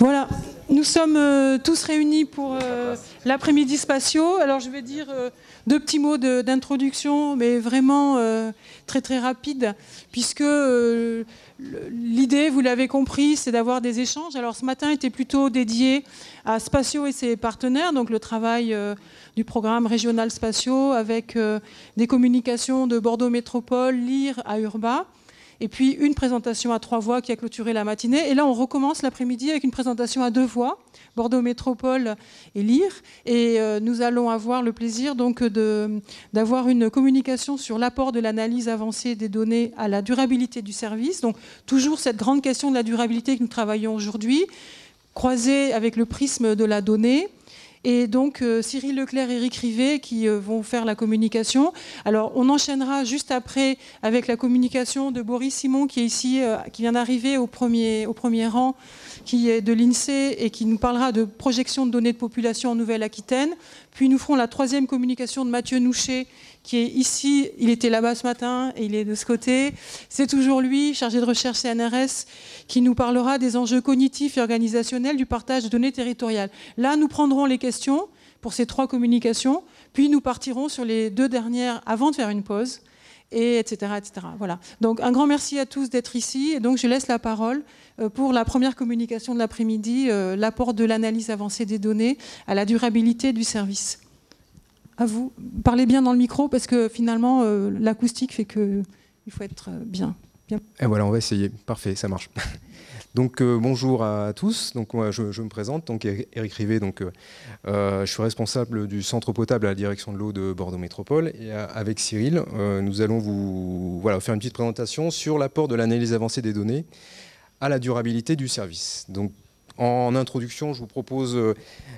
Voilà, nous sommes euh, tous réunis pour euh, l'après-midi Spatio. Alors je vais dire euh, deux petits mots d'introduction, mais vraiment très très rapide, puisque l'idée, vous l'avez compris, c'est d'avoir des échanges. Alors ce matin était plutôt dédié à Spatio et ses partenaires, donc le travail du programme régional Spatio avec des communications de Bordeaux Métropole, Lire à Urba et puis une présentation à trois voix qui a clôturé la matinée. Et là, on recommence l'après-midi avec une présentation à deux voix, Bordeaux Métropole et Lire. Et euh, nous allons avoir le plaisir donc d'avoir une communication sur l'apport de l'analyse avancée des données à la durabilité du service. Donc toujours cette grande question de la durabilité que nous travaillons aujourd'hui, croisée avec le prisme de la donnée et donc euh, Cyril Leclerc et Eric Rivet qui euh, vont faire la communication. Alors on enchaînera juste après avec la communication de Boris Simon qui est ici, euh, qui vient d'arriver au premier, au premier rang, qui est de l'INSEE et qui nous parlera de projection de données de population en Nouvelle-Aquitaine. Puis nous ferons la troisième communication de Mathieu Nouchet, qui est ici. Il était là-bas ce matin et il est de ce côté. C'est toujours lui, chargé de recherche CNRS, qui nous parlera des enjeux cognitifs et organisationnels du partage de données territoriales. Là, nous prendrons les questions pour ces trois communications, puis nous partirons sur les deux dernières avant de faire une pause et etc., etc. Voilà. Donc un grand merci à tous d'être ici. Et donc je laisse la parole euh, pour la première communication de l'après-midi, euh, l'apport de l'analyse avancée des données à la durabilité du service. À vous. Parlez bien dans le micro parce que finalement euh, l'acoustique fait que il faut être bien. bien. Et voilà, on va essayer. Parfait, ça marche. Euh, bonjour à tous. Donc je, me présente, donc Eric Rivet. Donc euh, euh, je suis responsable du centre potable à la direction de l'eau de Bordeaux Métropole. Et avec Cyril, nous allons vous faire une petite présentation sur l'apport de l'analyse avancée des données à la durabilité du service. Donc en introduction, je vous propose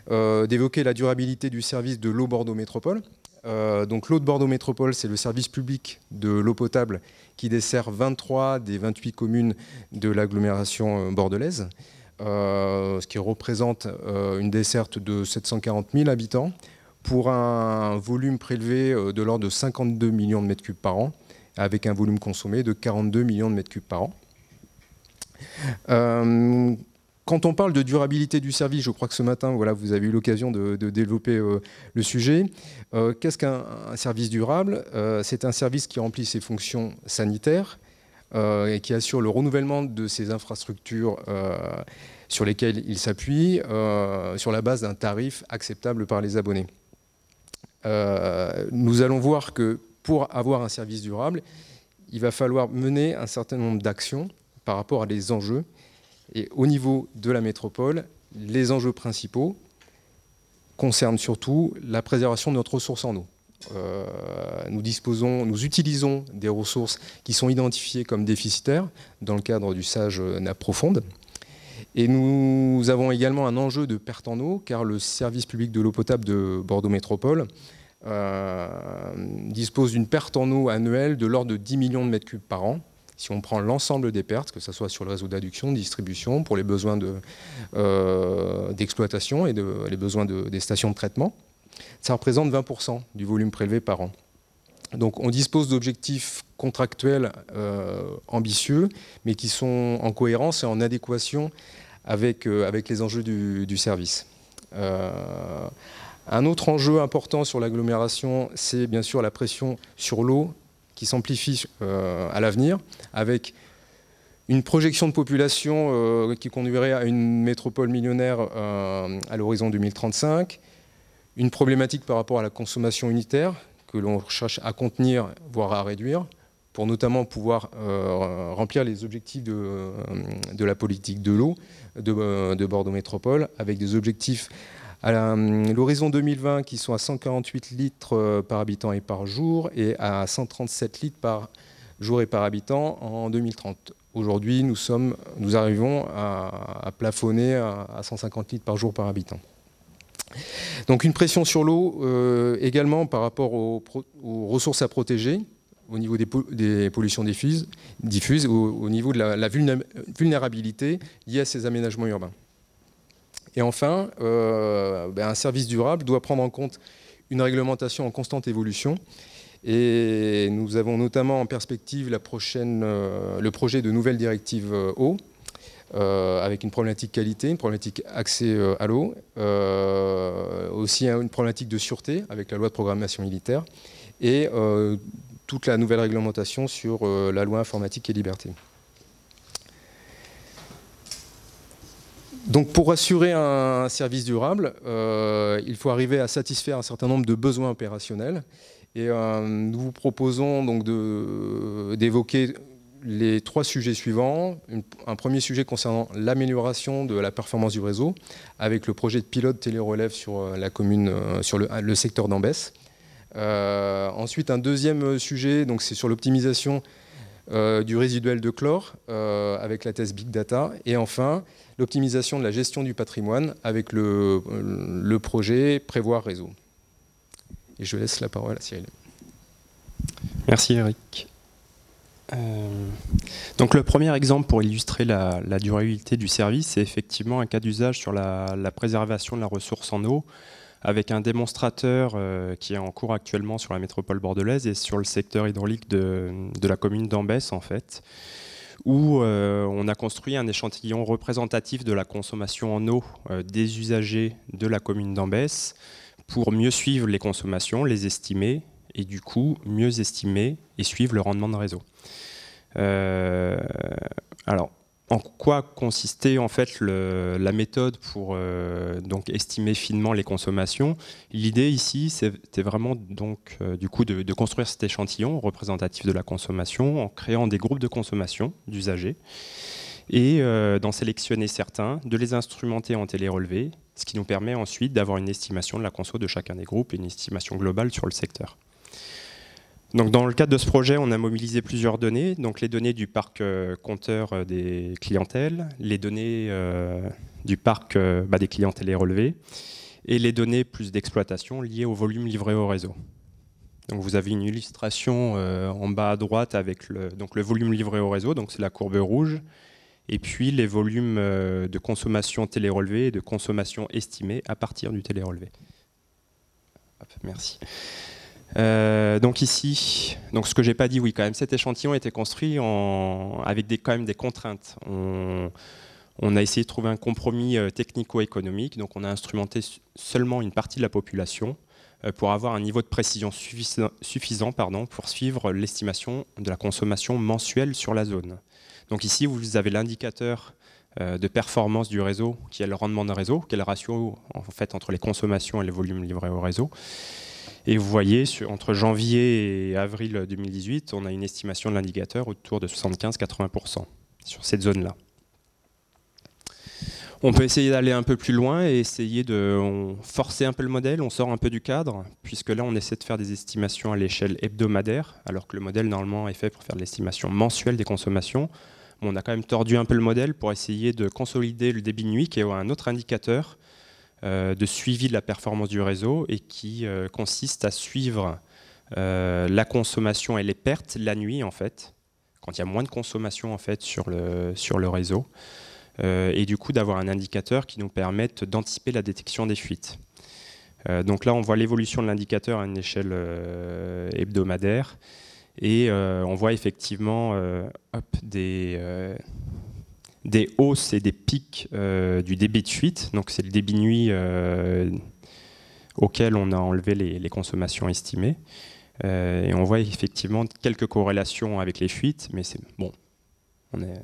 d'évoquer la durabilité du service de l'eau Bordeaux Métropole euh, donc l'eau de Bordeaux Métropole, c'est le service public de l'eau potable qui dessert 23 des 28 communes de l'agglomération euh, bordelaise, euh, ce qui représente une desserte de 740 000 habitants pour un volume prélevé de l'ordre de 52 millions de mètres cubes par an, avec un volume consommé de 42 millions de mètres cubes par an quand on parle de durabilité du service, je crois que ce matin, voilà, vous avez eu l'occasion de, développer euh, le sujet. Euh, qu'est-ce qu'un service durable euh, C'est un service qui remplit ses fonctions sanitaires et qui assure le renouvellement de ses infrastructures sur lesquelles il s'appuie sur la base d'un tarif acceptable par les abonnés. nous allons voir que pour avoir un service durable, il va falloir mener un certain nombre d'actions par rapport à des enjeux et au niveau de la métropole, les enjeux principaux concernent surtout la préservation de notre ressource en eau. Euh, nous disposons, nous utilisons des ressources qui sont identifiées comme déficitaires dans le cadre du SAGE nappe profonde. Et nous avons également un enjeu de perte en eau, car le service public de l'eau potable de Bordeaux Métropole euh, dispose d'une perte en eau annuelle de l'ordre de 10 millions de mètres cubes par an, si on prend l'ensemble des pertes, que ce soit sur le réseau d'adduction, de distribution, pour les besoins euh, d'exploitation de, et les besoins des stations de traitement, ça représente 20% du volume prélevé par an. Donc on dispose d'objectifs contractuels euh, ambitieux, mais qui sont en cohérence et en adéquation avec, euh, avec les enjeux du, service. un autre enjeu important sur l'agglomération, c'est bien sûr la pression sur l'eau qui s'amplifie euh, à l'avenir, avec une projection de population euh, qui conduirait à une métropole millionnaire euh, à l'horizon 2035, une problématique par rapport à la consommation unitaire que l'on cherche à contenir, voire à réduire, pour notamment pouvoir remplir les objectifs de, la politique de l'eau de Bordeaux Métropole, avec des objectifs à hum, l'horizon 2020 qui sont à 148 litres euh, par habitant et par jour et à 137 litres par jour et par habitant en 2030. Aujourd'hui, nous, sommes, nous arrivons à, plafonner à, 150 litres par jour par habitant. Donc une pression sur l'eau euh, également par rapport aux, ressources à protéger au niveau des, pollutions diffuses, au, niveau de la vulnérabilité liée à ces aménagements urbains. Et enfin, euh, ben, un service durable doit prendre en compte une réglementation en constante évolution. Et nous avons notamment en perspective euh, le projet de nouvelle directive euh, eau, avec une problématique qualité, une problématique accès à l'eau, aussi une problématique de sûreté avec la loi de programmation militaire et toute la nouvelle réglementation sur la loi informatique et liberté. Donc pour assurer un service durable, euh, il faut arriver à satisfaire un certain nombre de besoins opérationnels. Et euh, nous vous proposons donc d'évoquer les trois sujets suivants. Un premier sujet concernant l'amélioration de la performance du réseau, avec le projet de pilote télérelève sur euh, la commune, sur le, secteur d'Ambès. ensuite, un deuxième sujet, donc c'est sur l'optimisation euh, du résiduel de chlore euh, avec la thèse Big Data, et enfin l'optimisation de la gestion du patrimoine avec le, le, projet Prévoir Réseau. Et je laisse la parole à Cyril. Merci Eric. Euh, donc le premier exemple pour illustrer la, durabilité du service, c'est effectivement un cas d'usage sur la préservation de la ressource en eau avec un démonstrateur euh, qui est en cours actuellement sur la métropole bordelaise et sur le secteur hydraulique de, la commune d'Ambès en fait, où euh, on a construit un échantillon représentatif de la consommation en eau euh, des usagers de la commune d'Ambès pour mieux suivre les consommations, les estimer et du coup mieux estimer et suivre le rendement de réseau. alors, en quoi consistait en fait la méthode pour euh, donc estimer finement les consommations. L'idée ici, c'était vraiment donc euh, du coup de, construire cet échantillon représentatif de la consommation en créant des groupes de consommation d'usagers et euh, d'en sélectionner certains, de les instrumenter en télé-relevés, ce qui nous permet ensuite d'avoir une estimation de la conso de chacun des groupes et une estimation globale sur le secteur. Donc dans le cadre de ce projet, on a mobilisé plusieurs données, donc les données du parc euh, compteur euh, des clientèles, les données euh, du parc bah, des clientèles télé relevés, et les données plus d'exploitation liées au volume livré au réseau. Donc vous avez une illustration en bas à droite avec le, donc le volume livré au réseau, donc c'est la courbe rouge, et puis les volumes de consommation télérelevé et de consommation estimée à partir du télérelevé. Hop, merci. Euh, donc ici, donc ce que j'ai pas dit, oui, quand même, cet échantillon était construit en, avec des, quand même des contraintes. On, a essayé de trouver un compromis euh, technico-économique, donc on a instrumenté seulement une partie de la population euh, pour avoir un niveau de précision suffisant, pardon, pour suivre l'estimation de la consommation mensuelle sur la zone. Donc ici, vous avez l'indicateur de performance du réseau, qui est le rendement d'un réseau, qui est le ratio en fait, entre les consommations et les volumes livrés au réseau. Et vous voyez, entre janvier et avril 2018, on a une estimation de l'indicateur autour de 75-80% sur cette zone-là. On peut essayer d'aller un peu plus loin et essayer de forcer un peu le modèle, on sort un peu du cadre, puisque là on essaie de faire des estimations à l'échelle hebdomadaire, alors que le modèle normalement est fait pour faire de l'estimation mensuelle des consommations. on a quand même tordu un peu le modèle pour essayer de consolider le débit nuit, qui est un autre indicateur euh, de suivi de la performance du réseau et qui euh, consiste à suivre euh, la consommation et les pertes la nuit en fait, quand il y a moins de consommation en fait sur le, sur le réseau, et du coup d'avoir un indicateur qui nous permette d'anticiper la détection des fuites. donc là on voit l'évolution de l'indicateur à une échelle hebdomadaire et on voit effectivement hop, des des hausses et des pics euh, du débit de fuite. Donc c'est le débit nuit euh, auquel on a enlevé les, consommations estimées. Euh, et on voit effectivement quelques corrélations avec les fuites, mais c'est bon,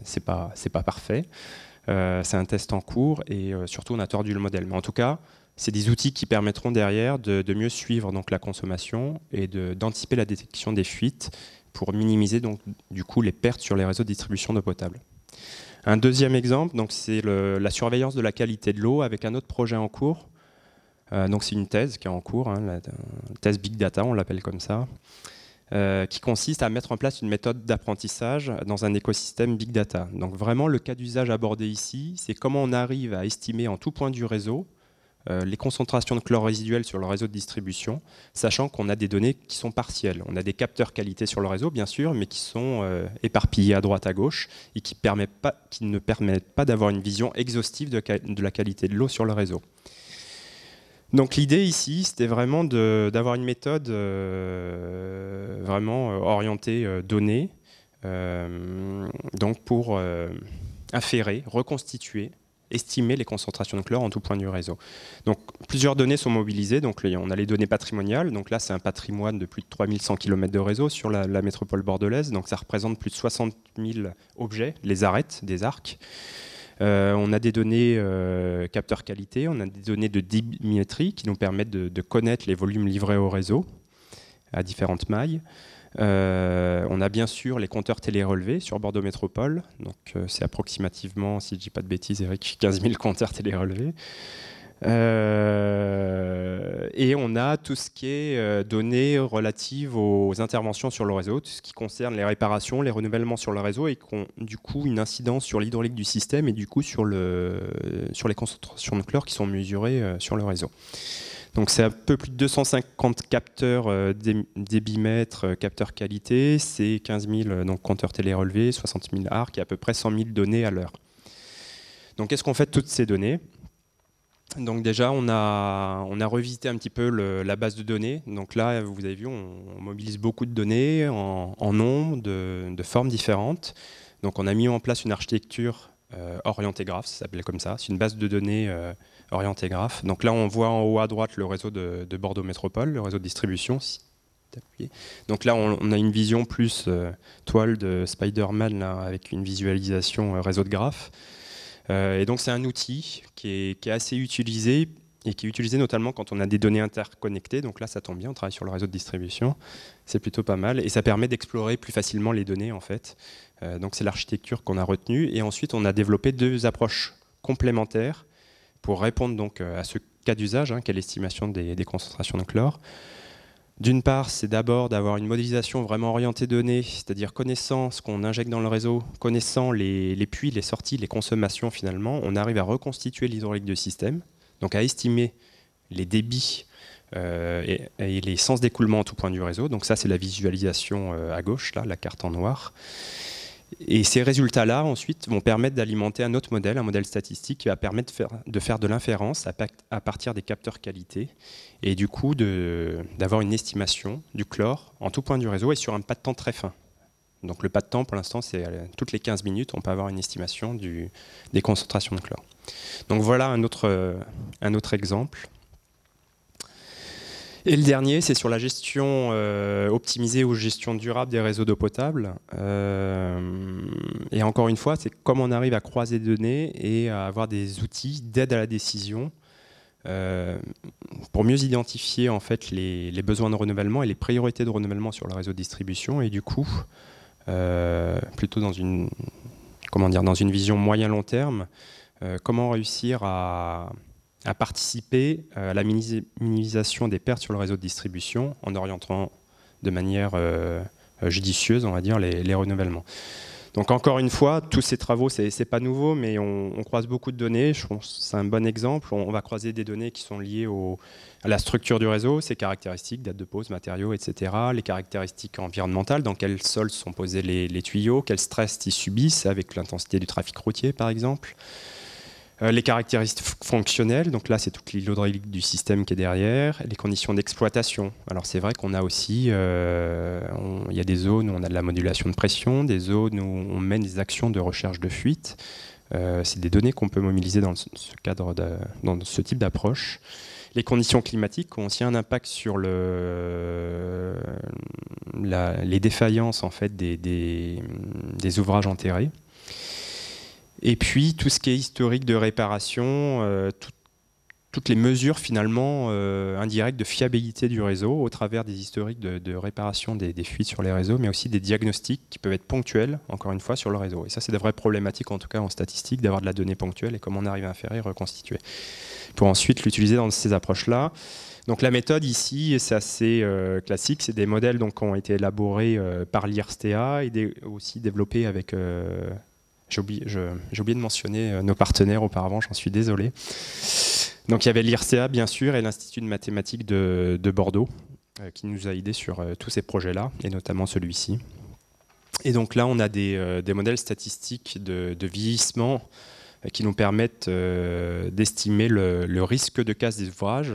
c'est pas, pas parfait. c'est un test en cours et surtout on a tordu le modèle. Mais en tout cas, c'est des outils qui permettront derrière de, mieux suivre donc la consommation et d'anticiper la détection des fuites pour minimiser donc du coup les pertes sur les réseaux de distribution d'eau potable. Un deuxième exemple, c'est la surveillance de la qualité de l'eau avec un autre projet en cours. Euh, donc c'est une thèse qui est en cours, hein, la, thèse Big Data, on l'appelle comme ça, euh, qui consiste à mettre en place une méthode d'apprentissage dans un écosystème Big Data. Donc vraiment, le cas d'usage abordé ici, c'est comment on arrive à estimer en tout point du réseau euh, les concentrations de chlore résiduel sur le réseau de distribution, sachant qu'on a des données qui sont partielles. On a des capteurs qualité sur le réseau, bien sûr, mais qui sont euh, éparpillés à droite, à gauche, et qui, ne permettent pas d'avoir une vision exhaustive de, la qualité de l'eau sur le réseau. Donc l'idée ici, c'était vraiment d'avoir une méthode euh, vraiment orientée données, donc pour afférer, reconstituer estimer les concentrations de chlore en tout point du réseau. Donc plusieurs données sont mobilisées, donc on a les données patrimoniales, donc là c'est un patrimoine de plus de 3100 km de réseau sur la, métropole bordelaise, donc ça représente plus de 60 000 objets, les arêtes des arcs. Euh, on a des données euh, capteurs qualité, on a des données de dimétrie qui nous permettent de connaître les volumes livrés au réseau à différentes mailles. Euh, on a bien sûr les compteurs télé-relevés sur Bordeaux Métropole. Donc euh, c'est approximativement, si je dis pas de bêtises, Eric, 15 000 compteurs télérelevés. Euh, et on a tout ce qui est donné euh, données relatives aux interventions sur le réseau, tout ce qui concerne les réparations, les renouvellements sur le réseau et qui ont du coup une incidence sur l'hydraulique du système et du coup sur, le, sur les concentrations de chlore qui sont mesurées sur le réseau. Donc c'est un peu plus de 250 capteurs euh, débimètres, euh, capteurs qualité, c'est 15 000 euh, donc, compteurs relevés 60 000 arcs et à peu près 100 000 données à l'heure. Donc qu'est-ce qu'on fait de toutes ces données donc déjà, on a, on a revisité un petit peu la base de données. Donc là, vous avez vu, on, mobilise beaucoup de données en, nombre, de, formes différentes. Donc on a mis en place une architecture orientée graph, ça s'appelle comme ça. C'est une base de données orienté graphe. Donc là, on voit en haut à droite le réseau de, Bordeaux Métropole, le réseau de distribution. Donc là, on, a une vision plus euh, toile de Spider-Man avec une visualisation euh, réseau de graphes. Euh, et donc c'est un outil qui est, qui est, assez utilisé et qui est utilisé notamment quand on a des données interconnectées. Donc là, ça tombe bien, on travaille sur le réseau de distribution. C'est plutôt pas mal. Et ça permet d'explorer plus facilement les données, en fait. donc c'est l'architecture qu'on a retenue. Et ensuite, on a développé deux approches complémentaires pour répondre donc euh, à ce cas d'usage, hein, est l'estimation des, concentrations de chlore. D'une part, c'est d'abord d'avoir une modélisation vraiment orientée donnée, c'est-à-dire connaissant ce qu'on injecte dans le réseau, connaissant les, puits, les sorties, les consommations finalement, on arrive à reconstituer l'hydraulique du système, donc à estimer les débits euh, et, les sens d'écoulement en tout point du réseau. Donc ça, c'est la visualisation euh, à gauche, là, la carte en noir. Et ces résultats-là, ensuite, vont permettre d'alimenter un autre modèle, un modèle statistique qui va permettre de faire de, l'inférence à, partir des capteurs qualité et du coup d'avoir une estimation du chlore en tout point du réseau et sur un pas de temps très fin. Donc le pas de temps, pour l'instant, c'est euh, toutes les 15 minutes, on peut avoir une estimation du, des concentrations de chlore. Donc voilà un autre, euh, un autre exemple. Et le dernier, c'est sur la gestion euh, optimisée ou gestion durable des réseaux d'eau potable. Euh, et encore une fois, c'est comment on arrive à croiser des données et à avoir des outils d'aide à la décision euh, pour mieux identifier en fait les, les, besoins de renouvellement et les priorités de renouvellement sur le réseau de distribution et du coup plutôt dans une comment dire dans une vision moyen long terme comment réussir à à participer euh, à la minimisation des pertes sur le réseau de distribution en orientant de manière euh, euh, judicieuse, on va dire, les, renouvellements. Donc encore une fois, tous ces travaux, ce n'est pas nouveau, mais on, croise beaucoup de données. Je pense c'est un bon exemple. On, va croiser des données qui sont liées à la structure du réseau, ses caractéristiques, date de pose, matériaux, etc. Les caractéristiques environnementales, dans quel sol sont posés les, tuyaux, quel stress ils subissent avec l'intensité du trafic routier, par exemple. Euh, les caractéristiques fonctionnelles, donc là c'est toute l'hydraulique du système qui est derrière, les conditions d'exploitation. Alors c'est vrai qu'on a aussi, euh, il y a des zones où on a de la modulation de pression, des zones où on mène des actions de recherche de fuite. Euh, c'est des données qu'on peut mobiliser dans ce cadre, dans ce type d'approche. Les conditions climatiques ont aussi un impact sur les défaillances en fait des ouvrages enterrés. Et puis tout ce qui est historique de réparation, euh, toutes les mesures finalement euh, indirectes de fiabilité du réseau au travers des historiques de, réparation des, fuites sur les réseaux, mais aussi des diagnostics qui peuvent être ponctuels, encore une fois, sur le réseau. Et ça, c'est de vraies problématiques, en tout cas en statistique, d'avoir de la donnée ponctuelle et comment on arrive à faire et reconstituer. Pour ensuite l'utiliser dans ces approches-là. Donc la méthode ici, c'est assez euh, classique, c'est des modèles donc, qui ont été élaborés par l'IRSTEA et aussi développés avec j'ai oublié, de mentionner euh, nos partenaires auparavant, j'en suis désolé. Donc il y avait l'IRCA bien sûr et l'Institut de mathématiques de, Bordeaux euh, qui nous a aidés sur euh, tous ces projets-là et notamment celui-ci. Et donc là on a des, modèles statistiques de, vieillissement qui nous permettent d'estimer le, le, risque de casse des ouvrages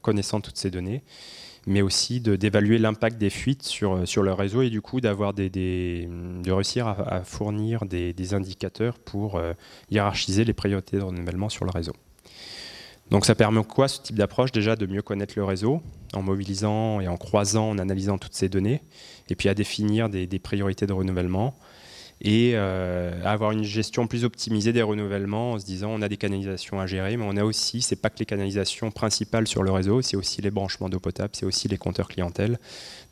connaissant toutes ces données mais aussi d'évaluer l'impact des fuites sur, euh, sur le réseau et du coup d'avoir des, mm, de réussir à, fournir des, indicateurs pour euh, hiérarchiser les priorités de renouvellement sur le réseau. Donc ça permet quoi ce type d'approche Déjà de mieux connaître le réseau en mobilisant et en croisant, en analysant toutes ces données, et puis à définir des priorités de renouvellement et euh, avoir une gestion plus optimisée des renouvellements en se disant on a des canalisations à gérer, mais on a aussi, ce n'est pas que les canalisations principales sur le réseau, c'est aussi les branchements d'eau potable, c'est aussi les compteurs clientèle.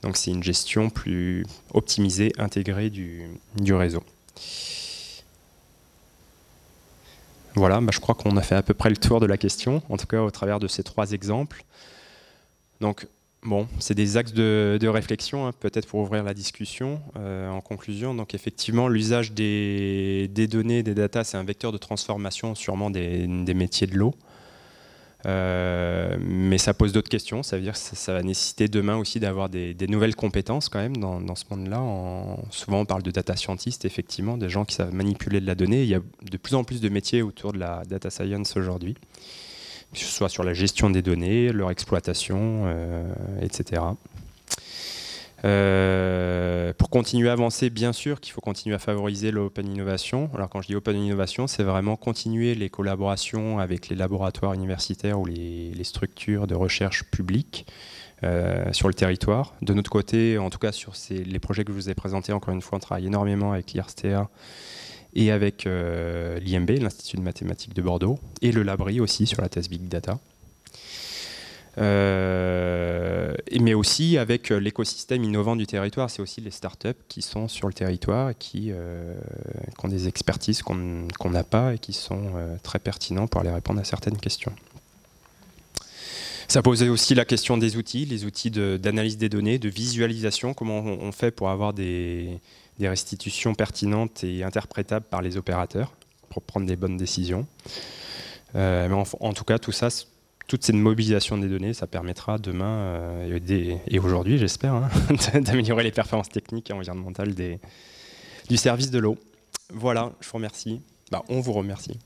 Donc c'est une gestion plus optimisée, intégrée du, réseau. Voilà, bah, je crois qu'on a fait à peu près le tour de la question, en tout cas au travers de ces trois exemples. Donc Bon, c'est des axes de, réflexion, hein, peut-être pour ouvrir la discussion euh, en conclusion. Donc effectivement, l'usage des, données, des data, c'est un vecteur de transformation sûrement des, métiers de l'eau. Euh, mais ça pose d'autres questions, ça veut dire que ça, va nécessiter demain aussi d'avoir des, nouvelles compétences quand même dans, dans ce monde-là. Souvent on parle de data scientists, effectivement, des gens qui savent manipuler de la donnée. Il y a de plus en plus de métiers autour de la data science aujourd'hui que ce soit sur la gestion des données, leur exploitation, euh, etc. Euh, pour continuer à avancer, bien sûr qu'il faut continuer à favoriser l'open innovation. Alors quand je dis open innovation, c'est vraiment continuer les collaborations avec les laboratoires universitaires ou les, structures de recherche publiques euh, sur le territoire. De notre côté, en tout cas sur les projets que je vous ai présentés, encore une fois, on travaille énormément avec l'IRSTEA et avec euh, l'IMB, l'Institut de mathématiques de Bordeaux, et le Labri aussi sur la thèse Big Data. Euh, mais aussi avec euh, l'écosystème innovant du territoire. C'est aussi les startups qui sont sur le territoire, qui, qui ont des expertises qu'on n'a pas et qui sont très pertinents pour aller répondre à certaines questions. Ça posait aussi la question des outils, les outils d'analyse des données, de visualisation, comment on fait pour avoir des, des restitutions pertinentes et interprétables par les opérateurs pour prendre des bonnes décisions. Euh, mais en, tout cas, tout ça, toute cette mobilisation des données, ça permettra demain euh, et, aujourd'hui, j'espère, hein, d'améliorer les performances techniques et environnementales du service de l'eau. Voilà, je vous remercie. Bah, on vous remercie.